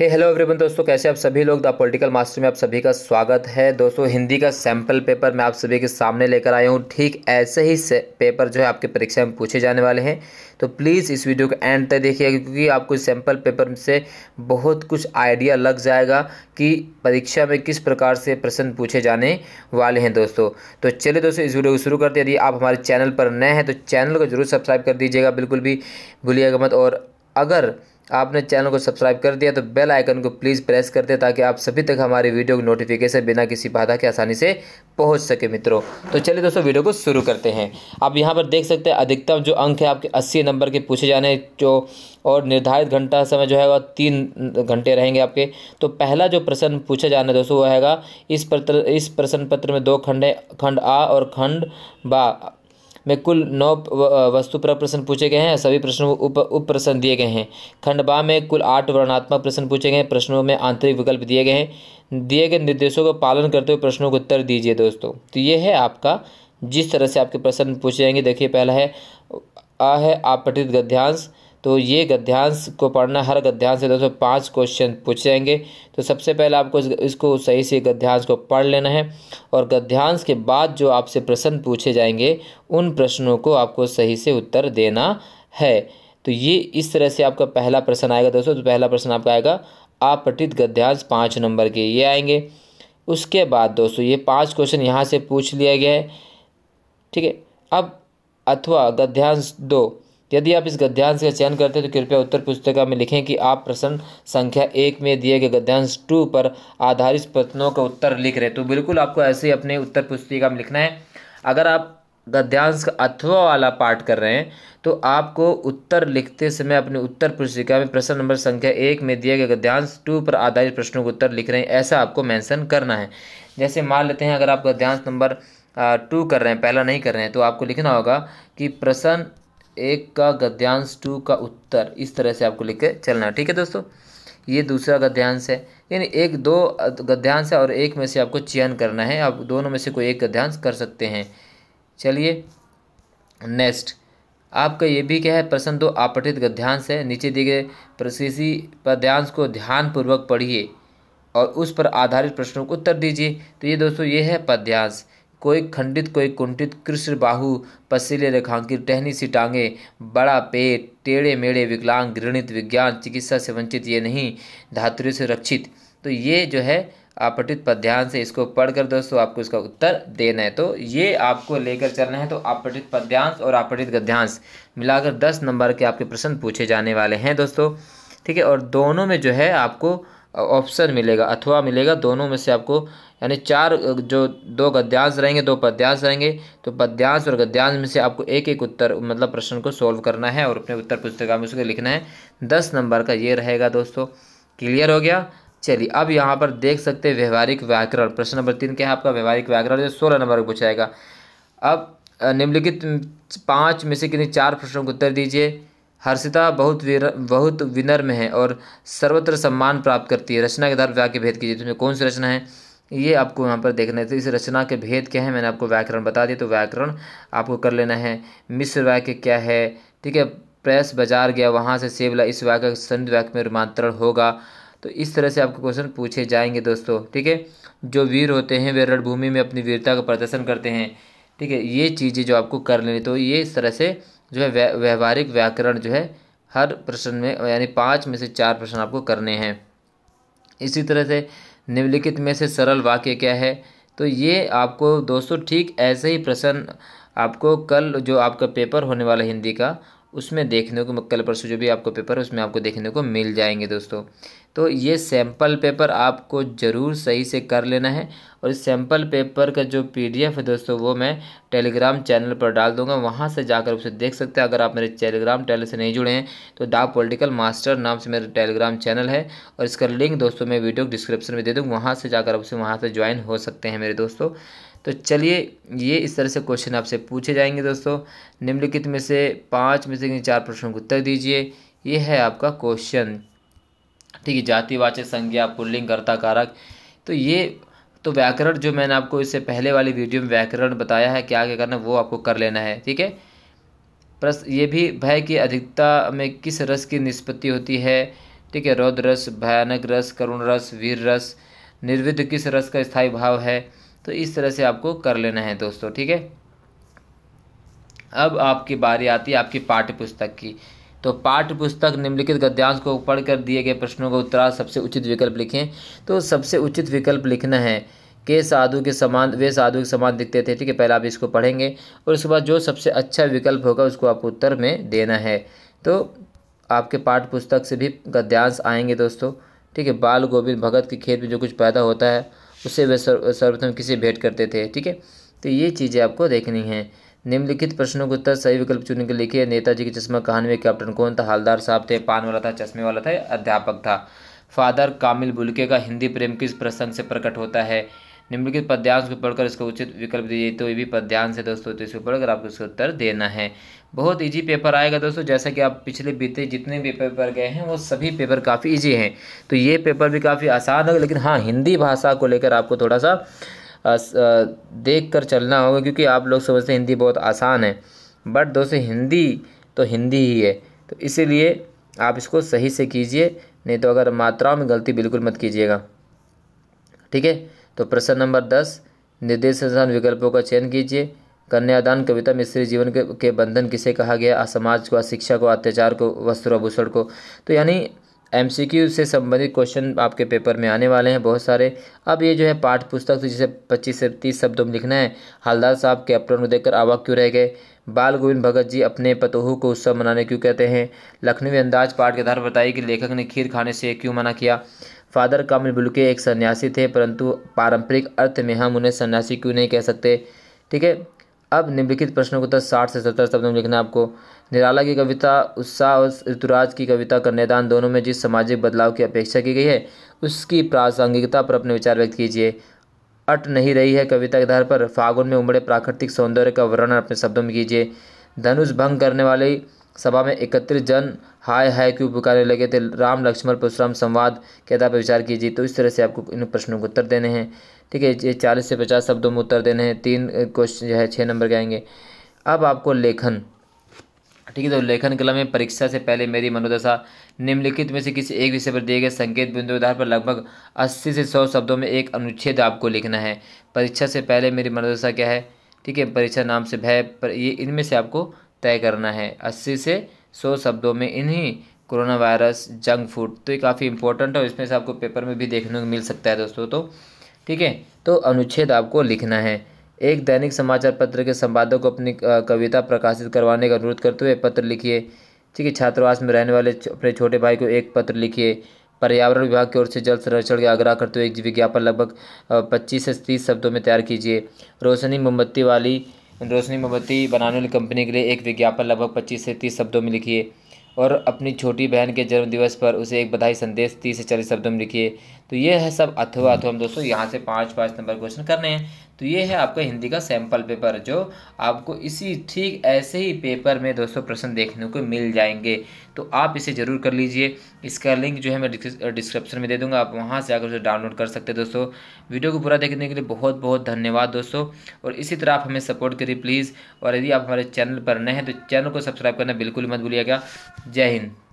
हे hello everyone दोस्तों कैसे आप सभी लोग द पॉलिटिकल मास्टर में आप सभी का स्वागत है दोस्तों हिंदी का सैम्पल पेपर मैं आप सभी के सामने लेकर आया हूँ ठीक ऐसे ही पेपर जो है आपके परीक्षा में पूछे जाने वाले हैं तो प्लीज़ इस वीडियो को एंड तक देखिएगा क्योंकि आपको सैम्पल पेपर से बहुत कुछ आइडिया लग जाएगा कि परीक्षा में किस प्रकार से प्रश्न पूछे जाने वाले हैं दोस्तों तो चलिए दोस्तों इस वीडियो को शुरू करते यदि आप हमारे चैनल पर नए हैं तो चैनल को जरूर सब्सक्राइब कर दीजिएगा बिल्कुल भी भूलिएगा मत और अगर आपने चैनल को सब्सक्राइब कर दिया तो बेल आइकन को प्लीज़ प्रेस कर दें ताकि आप सभी तक हमारी वीडियो की नोटिफिकेशन बिना किसी बाधा के आसानी से पहुंच सके मित्रों तो चलिए दोस्तों वीडियो को शुरू करते हैं आप यहाँ पर देख सकते हैं अधिकतम जो अंक है आपके अस्सी नंबर के पूछे जाने जो और निर्धारित घंटा समय जो है वह तीन घंटे रहेंगे आपके तो पहला जो प्रश्न पूछा जाना दोस्तों वह हैगा इस पत्र इस प्रश्न पत्र में दो खंड खंड आ और खंड बा में कुल नौ वस्तु पर प्रश्न पूछे गए हैं सभी प्रश्नों को उप उप प्रश्न दिए गए हैं खंड बा में कुल आठ वर्णात्मक प्रश्न पूछे गए हैं प्रश्नों में आंतरिक विकल्प दिए गए हैं दिए गए निर्देशों का पालन करते हुए प्रश्नों को उत्तर दीजिए दोस्तों तो ये है आपका जिस तरह से आपके प्रश्न पूछे जाएंगे देखिए पहला है आ है आपठित गद्यांश तो ये गद्यांश को पढ़ना हर गद्यांश से दोस्तों पाँच क्वेश्चन पूछ जाएंगे तो सबसे पहले आपको इसको सही से गद्यांश को पढ़ लेना है और गद्यांश के बाद जो आपसे प्रश्न पूछे जाएंगे उन प्रश्नों को आपको सही से उत्तर देना है तो ये इस तरह से आपका पहला प्रश्न आएगा दोस्तों तो पहला प्रश्न आपका आएगा आपटित गद्यांश पाँच नंबर के ये आएंगे उसके बाद दोस्तों ये पांच क्वेश्चन यहाँ से पूछ लिया गया है ठीक है अब अथवा गद्यांश दो यदि आप इस गद्यांश का चयन करते हैं तो कृपया उत्तर पुस्तिका में लिखें कि आप प्रश्न संख्या एक में दिए गए गद्यांश टू पर आधारित प्रश्नों का उत्तर लिख रहे तो बिल्कुल आपको ऐसे ही अपने उत्तर पुस्तिका में लिखना है अगर आप गद्यांश का अथवा वाला पाठ कर रहे हैं तो आपको उत्तर लिखते समय अपने उत्तर पुस्तिका में प्रश्न नंबर संख्या एक में दिए गए गद्यांश टू पर आधारित प्रश्नों का उत्तर लिख रहे हैं ऐसा आपको मैंसन करना है जैसे मान लेते हैं अगर आप गद्यांश नंबर टू कर रहे हैं पहला नहीं कर रहे हैं तो आपको लिखना होगा कि प्रश्न एक का गद्यांश टू का उत्तर इस तरह से आपको लिख के चलना है ठीक है दोस्तों ये दूसरा गद्यांश है यानी एक दो गद्यांश है और एक में से आपको चयन करना है आप दोनों में से कोई एक गद्यांश कर सकते हैं चलिए नेक्स्ट आपका ये भी क्या है प्रश्न दो आपटित गद्यांश है नीचे दिए गए प्रशिषी पद्यांश को ध्यानपूर्वक पढ़िए और उस पर आधारित प्रश्नों को उत्तर दीजिए तो ये दोस्तों ये है पद्यांश कोई खंडित कोई कुंठित कृष्ण बाहु पसीले रेखांकित टहनी सी टांगे बड़ा पेट टेढ़े मेढ़े विकलांग घृणित विज्ञान चिकित्सा से वंचित ये नहीं धातु से रक्षित तो ये जो है आपटित पठित पद ध्यान से इसको पढ़कर दोस्तों आपको इसका उत्तर देना है तो ये आपको लेकर चलना है तो आपटित पद्यांश और आपटित गद्यांश मिलाकर दस नंबर के आपके प्रश्न पूछे जाने वाले हैं दोस्तों ठीक है और दोनों में जो है आपको ऑप्शन मिलेगा अथवा मिलेगा दोनों में से आपको यानी चार जो दो गद्यांश रहेंगे दो पद्यांश रहेंगे तो पद्यांश और गद्यांश में से आपको एक एक उत्तर मतलब प्रश्न को सॉल्व करना है और अपने उत्तर पुस्तिका में उसको लिखना है दस नंबर का ये रहेगा दोस्तों क्लियर हो गया चलिए अब यहाँ पर देख सकते हैं व्यवहारिक व्याकरण प्रश्न नंबर तीन क्या है आपका व्यवहारिक व्याकरण जो सोलह नंबर को पूछाएगा अब निम्नलिखित पाँच में से किन्हीं चार प्रश्नों का उत्तर दीजिए हर्षिता बहुत वीर बहुत विनर में है और सर्वत्र सम्मान प्राप्त करती है रचना के आधार पर व्याख्या भेद कीजिए तो कौन सी रचना है ये आपको यहाँ पर देखना है तो इस रचना के भेद क्या है मैंने आपको व्याकरण बता दिया तो व्याकरण आपको कर लेना है मिश्र वाक्य क्या है ठीक है प्रेस बाजार गया वहाँ से सेवला इस वाक्य संध वाक्य में रूपांतरण होगा तो इस तरह से आपको क्वेश्चन पूछे जाएंगे दोस्तों ठीक है जो वीर होते हैं वे रणभूमि में अपनी वीरता का प्रदर्शन करते हैं ठीक है ये चीज़ें जो आपको कर लेनी तो ये इस तरह से जो है व्यवहारिक व्याकरण जो है हर प्रश्न में यानी पाँच में से चार प्रश्न आपको करने हैं इसी तरह से निम्नलिखित में से सरल वाक्य क्या है तो ये आपको दोस्तों ठीक ऐसे ही प्रश्न आपको कल जो आपका पेपर होने वाला हिंदी का उसमें देखने को कल परसों जो भी आपको पेपर है उसमें आपको देखने को मिल जाएंगे दोस्तों तो ये सैम्पल पेपर आपको ज़रूर सही से कर लेना है और इस सैम्पल पेपर का जो पीडीएफ है दोस्तों वो मैं टेलीग्राम चैनल पर डाल दूंगा वहाँ से जाकर उसे देख सकते हैं अगर आप मेरे टेलीग्राम चैनल से नहीं जुड़े हैं तो डाक पॉलिटिकल मास्टर नाम से मेरा टेलीग्राम चैनल है और इसका लिंक दोस्तों मैं वीडियो डिस्क्रिप्शन में दे दूँ वहाँ से जाकर उसे वहाँ से ज्वाइन हो सकते हैं मेरे दोस्तों तो चलिए ये इस तरह से क्वेश्चन आपसे पूछे जाएंगे दोस्तों निम्नलिखित में से पाँच में से चार प्रश्नों को उत्तर दीजिए ये है आपका क्वेश्चन ठीक है जातिवाचक संज्ञा कर्ता कारक तो ये तो व्याकरण जो मैंने आपको इससे पहले वाली वीडियो में व्याकरण बताया है क्या क्या करना वो आपको कर लेना है ठीक है प्रश्न ये भी भय की अधिकता में किस रस की निष्पत्ति होती है ठीक है रौद्र रस भयानक रस करुण रस वीर रस निर्विध किस रस का स्थायी भाव है तो इस तरह से आपको कर लेना है दोस्तों ठीक है अब आपकी बारी आती है आपकी पाठ्य पुस्तक की तो पाठ्य पुस्तक निम्नलिखित गद्यांश को पढ़कर दिए गए प्रश्नों का उत्तरा सबसे उचित विकल्प लिखें तो सबसे उचित विकल्प लिखना है के साधु के समान वे साधु के समान दिखते थे ठीक है पहले आप इसको पढ़ेंगे और उसके बाद जो सबसे अच्छा विकल्प होगा उसको आपको उत्तर में देना है तो आपके पाठ्यपुस्तक पुस्तक से भी गद्यांश आएंगे दोस्तों ठीक है बाल गोविंद भगत के खेत में जो कुछ पैदा होता है उससे वे सर्वप्रथम किसे भेंट करते थे ठीक है तो ये चीज़ें आपको देखनी है निम्नलिखित प्रश्नों के उत्तर सही विकल्प चुनने के लिखे नेताजी के चश्मा कहानी में कैप्टन कौन था हालदार साहब थे पान वाला था चश्मे वाला था अध्यापक था फादर कामिल बुलके का हिंदी प्रेम किस प्रसंग से प्रकट होता है निम्नलिखित पद्यांश को पढ़कर इसका उचित विकल्प दीजिए तो ये भी पद्यांश है दोस्तों तो इसको पढ़कर आपको इसका उत्तर देना है बहुत इजी पेपर आएगा दोस्तों जैसा कि आप पिछले बीते जितने भी पेपर गए हैं वो सभी पेपर काफ़ी इजी हैं तो ये पेपर भी काफ़ी आसान होगा लेकिन हाँ हिंदी भाषा को लेकर आपको थोड़ा सा देख कर चलना होगा क्योंकि आप लोग समझते हैं हिंदी बहुत आसान है बट दोस्तों हिंदी तो हिंदी ही है तो इसीलिए आप इसको सही से कीजिए नहीं तो अगर मात्राओं में गलती बिल्कुल मत कीजिएगा ठीक है तो प्रश्न नंबर दस निर्देश अनुसार विकल्पों का चयन कीजिए कन्यादान कविता मिश्री जीवन के, के बंधन किसे कहा गया असमाज को अशिक्षा को अत्याचार को वस्त्र आभूषण को तो यानी एम से संबंधित क्वेश्चन आपके पेपर में आने वाले हैं बहुत सारे अब ये जो है पाठ पुस्तक से तो जिसे पच्चीस से तीस शब्दों में लिखना है हालदार साहब के को देखकर आवाक क्यों रह गए बाल गोविंद भगत जी अपने पतोहू को उत्सव मनाने क्यों कहते हैं लखनवी अंदाज पाठ के आधार पर बताइए कि लेखक ने खीर खाने से क्यों मना किया फादर कामिल बुलके एक सन्यासी थे परंतु पारंपरिक अर्थ में हम उन्हें सन्यासी क्यों नहीं कह सकते ठीक है अब निम्नलिखित प्रश्नों को तो साठ से सत्तर शब्दों में लिखना आपको निराला की कविता उत्साह और ऋतुराज की कविता कन्यादान दोनों में जिस सामाजिक बदलाव की अपेक्षा की गई है उसकी प्रासंगिकता पर अपने विचार व्यक्त कीजिए अट नहीं रही है कविता के आधार पर फागुन में उमड़े प्राकृतिक सौंदर्य का वर्णन अपने शब्दों में कीजिए धनुष भंग करने वाली सभा में एकत्रित जन हाय हाय क्यों पुकारने लगे थे राम लक्ष्मण परशुराम संवाद के आधार पर विचार कीजिए तो इस तरह से आपको इन प्रश्नों को उत्तर देने हैं ठीक है ये चालीस से पचास शब्दों में उत्तर देने हैं तीन क्वेश्चन जो है छः नंबर के आएंगे अब आपको लेखन ठीक है तो लेखन कला में परीक्षा से पहले मेरी मनोदशा निम्नलिखित में से किसी एक विषय पर दिए गए संकेत बिंदु आधार पर लगभग अस्सी से सौ शब्दों में एक अनुच्छेद आपको लिखना है परीक्षा से पहले मेरी मनोदशा क्या है ठीक है परीक्षा नाम से भय पर ये इनमें से आपको तय करना है अस्सी से सौ शब्दों में इन्हीं कोरोना वायरस जंक फूड तो ये काफ़ी इंपॉर्टेंट है और इसमें से आपको पेपर में भी देखने को मिल सकता है दोस्तों तो ठीक है तो अनुच्छेद आपको लिखना है एक दैनिक समाचार पत्र के संपादक को अपनी कविता प्रकाशित करवाने का अनुरोध करते हुए पत्र लिखिए ठीक है छात्रावास में रहने वाले अपने छोटे भाई को एक पत्र लिखिए पर्यावरण विभाग की ओर से जल संरक्षण का आग्रह करते हुए एक विज्ञापन लगभग पच्चीस से तीस शब्दों में तैयार कीजिए रोशनी मोमबत्ती वाली रोशनी मोमबत्ती बनाने वाली कंपनी के लिए एक विज्ञापन लगभग पच्चीस से तीस शब्दों में लिखिए और अपनी छोटी बहन के जन्मदिवस पर उसे एक बधाई संदेश तीस से चालीस शब्दों में लिखिए तो ये है सब अथवा अथवा तो हम दोस्तों यहाँ से पाँच पाँच नंबर क्वेश्चन करने हैं तो ये है आपका हिंदी का सैम्पल पेपर जो आपको इसी ठीक ऐसे ही पेपर में दोस्तों प्रश्न देखने को मिल जाएंगे तो आप इसे ज़रूर कर लीजिए इसका लिंक जो है मैं डिस्क्रिप्शन में दे दूंगा आप वहाँ से आकर उसे डाउनलोड कर सकते हैं दोस्तों वीडियो को पूरा देखने के लिए बहुत बहुत धन्यवाद दोस्तों और इसी तरह आप हमें सपोर्ट करिए प्लीज़ और यदि आप हमारे चैनल पर नए हैं तो चैनल को सब्सक्राइब करना बिल्कुल मत भूलिएगा जय हिंद